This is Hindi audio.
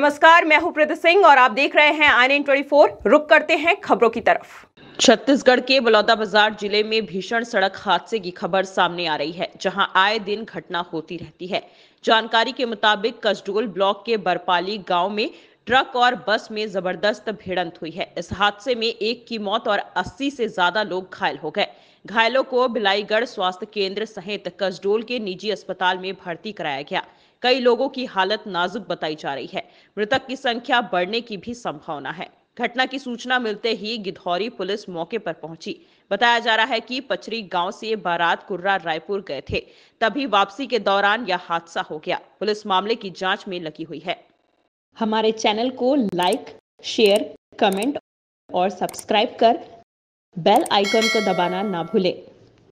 नमस्कार मैं हूं प्रदीप सिंह और आप देख रहे हैं आई एन ट्वेंटी रुक करते हैं खबरों की तरफ छत्तीसगढ़ के बलौदाबाजार जिले में भीषण सड़क हादसे की खबर सामने आ रही है जहां आए दिन घटना होती रहती है जानकारी के मुताबिक कसडोल ब्लॉक के बरपाली गांव में ट्रक और बस में जबरदस्त भिड़ंत हुई है इस हादसे में एक की मौत और 80 से ज्यादा लोग घायल हो गए घायलों को बिलाईगढ़ स्वास्थ्य केंद्र सहित कसडोल के निजी अस्पताल में भर्ती कराया गया कई लोगों की हालत नाजुक बताई जा रही है मृतक की संख्या बढ़ने की भी संभावना है घटना की सूचना मिलते ही गिधौरी पुलिस मौके पर पहुंची बताया जा रहा है कि पचरी गांव से बारात कुर्रा रायपुर गए थे तभी वापसी के दौरान यह हादसा हो गया पुलिस मामले की जांच में लगी हुई है हमारे चैनल को लाइक शेयर कमेंट और सब्सक्राइब कर बेल आइकन को दबाना ना भूलें